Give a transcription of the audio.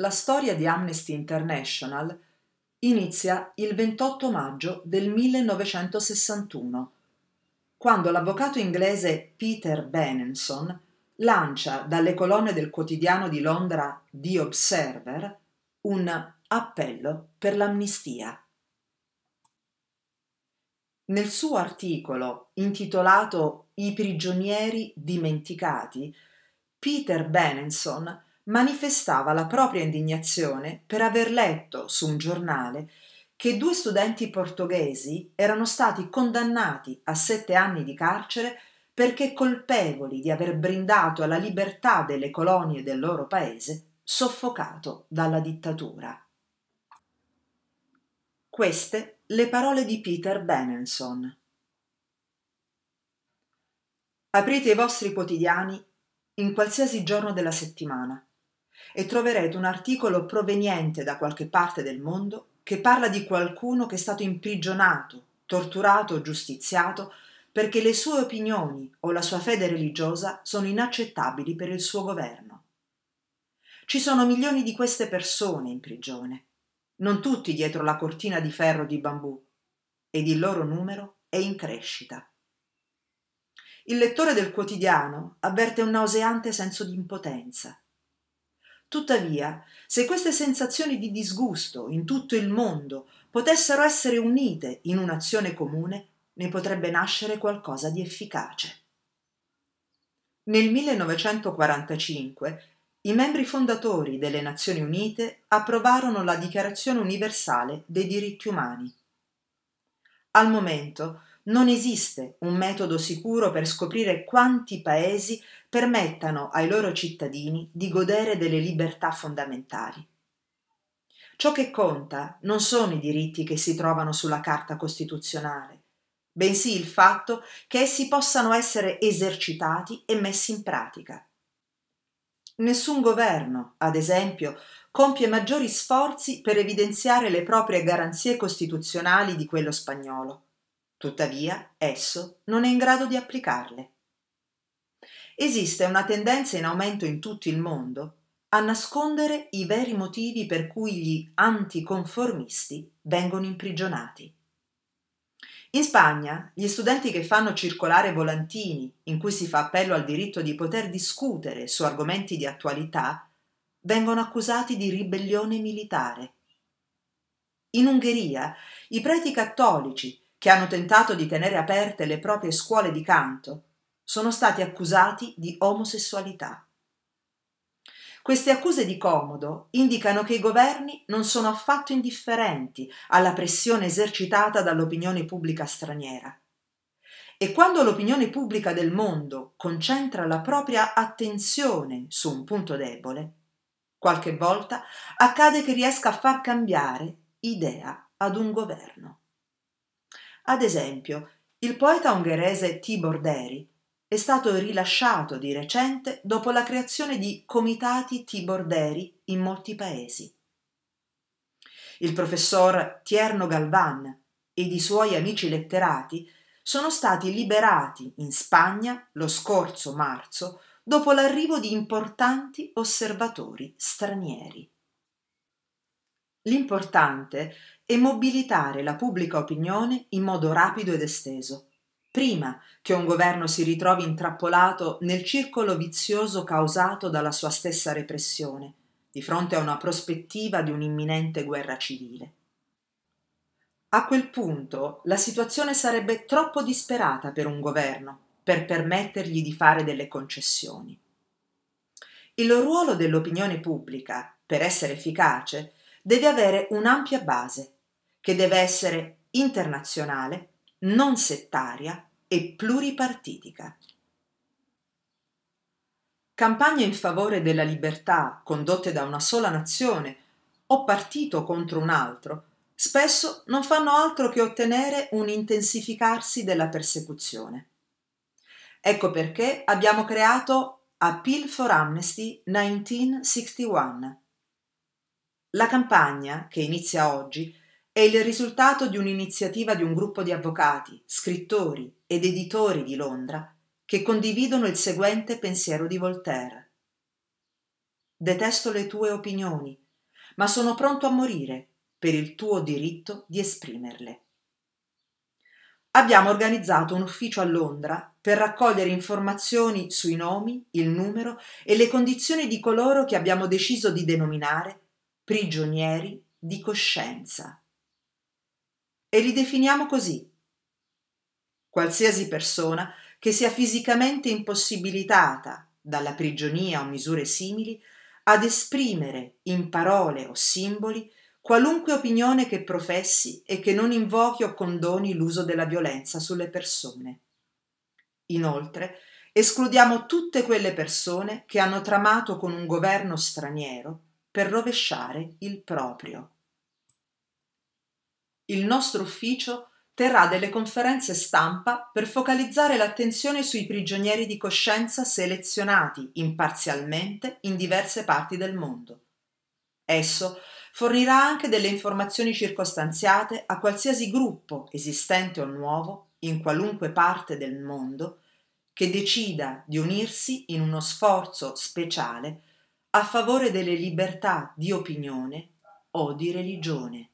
la storia di Amnesty International inizia il 28 maggio del 1961, quando l'avvocato inglese Peter Benenson lancia dalle colonne del quotidiano di Londra The Observer un appello per l'amnistia. Nel suo articolo intitolato I prigionieri dimenticati, Peter Benenson manifestava la propria indignazione per aver letto su un giornale che due studenti portoghesi erano stati condannati a sette anni di carcere perché colpevoli di aver brindato alla libertà delle colonie del loro paese soffocato dalla dittatura. Queste le parole di Peter Benenson. Aprite i vostri quotidiani in qualsiasi giorno della settimana e troverete un articolo proveniente da qualche parte del mondo che parla di qualcuno che è stato imprigionato, torturato o giustiziato perché le sue opinioni o la sua fede religiosa sono inaccettabili per il suo governo. Ci sono milioni di queste persone in prigione, non tutti dietro la cortina di ferro di bambù, ed il loro numero è in crescita. Il lettore del quotidiano avverte un nauseante senso di impotenza. Tuttavia, se queste sensazioni di disgusto in tutto il mondo potessero essere unite in un'azione comune, ne potrebbe nascere qualcosa di efficace. Nel 1945 i membri fondatori delle Nazioni Unite approvarono la Dichiarazione universale dei diritti umani. Al momento non esiste un metodo sicuro per scoprire quanti paesi permettano ai loro cittadini di godere delle libertà fondamentali. Ciò che conta non sono i diritti che si trovano sulla Carta Costituzionale, bensì il fatto che essi possano essere esercitati e messi in pratica. Nessun governo, ad esempio, compie maggiori sforzi per evidenziare le proprie garanzie costituzionali di quello spagnolo. Tuttavia, esso non è in grado di applicarle. Esiste una tendenza in aumento in tutto il mondo a nascondere i veri motivi per cui gli anticonformisti vengono imprigionati. In Spagna, gli studenti che fanno circolare volantini in cui si fa appello al diritto di poter discutere su argomenti di attualità vengono accusati di ribellione militare. In Ungheria, i preti cattolici che hanno tentato di tenere aperte le proprie scuole di canto, sono stati accusati di omosessualità. Queste accuse di comodo indicano che i governi non sono affatto indifferenti alla pressione esercitata dall'opinione pubblica straniera. E quando l'opinione pubblica del mondo concentra la propria attenzione su un punto debole, qualche volta accade che riesca a far cambiare idea ad un governo. Ad esempio, il poeta ungherese Tibor Deri è stato rilasciato di recente dopo la creazione di comitati Tibor Deri in molti paesi. Il professor Tierno Galvan ed i suoi amici letterati sono stati liberati in Spagna lo scorso marzo dopo l'arrivo di importanti osservatori stranieri. L'importante è mobilitare la pubblica opinione in modo rapido ed esteso, prima che un governo si ritrovi intrappolato nel circolo vizioso causato dalla sua stessa repressione, di fronte a una prospettiva di un'imminente guerra civile. A quel punto la situazione sarebbe troppo disperata per un governo per permettergli di fare delle concessioni. Il ruolo dell'opinione pubblica, per essere efficace, è deve avere un'ampia base, che deve essere internazionale, non settaria e pluripartitica. Campagne in favore della libertà condotte da una sola nazione o partito contro un altro spesso non fanno altro che ottenere un intensificarsi della persecuzione. Ecco perché abbiamo creato Appeal for Amnesty 1961 la campagna, che inizia oggi, è il risultato di un'iniziativa di un gruppo di avvocati, scrittori ed editori di Londra che condividono il seguente pensiero di Voltaire. Detesto le tue opinioni, ma sono pronto a morire per il tuo diritto di esprimerle. Abbiamo organizzato un ufficio a Londra per raccogliere informazioni sui nomi, il numero e le condizioni di coloro che abbiamo deciso di denominare prigionieri di coscienza. E li definiamo così. Qualsiasi persona che sia fisicamente impossibilitata dalla prigionia o misure simili ad esprimere in parole o simboli qualunque opinione che professi e che non invochi o condoni l'uso della violenza sulle persone. Inoltre, escludiamo tutte quelle persone che hanno tramato con un governo straniero per rovesciare il proprio. Il nostro ufficio terrà delle conferenze stampa per focalizzare l'attenzione sui prigionieri di coscienza selezionati imparzialmente in diverse parti del mondo. Esso fornirà anche delle informazioni circostanziate a qualsiasi gruppo, esistente o nuovo, in qualunque parte del mondo, che decida di unirsi in uno sforzo speciale a favore delle libertà di opinione o di religione.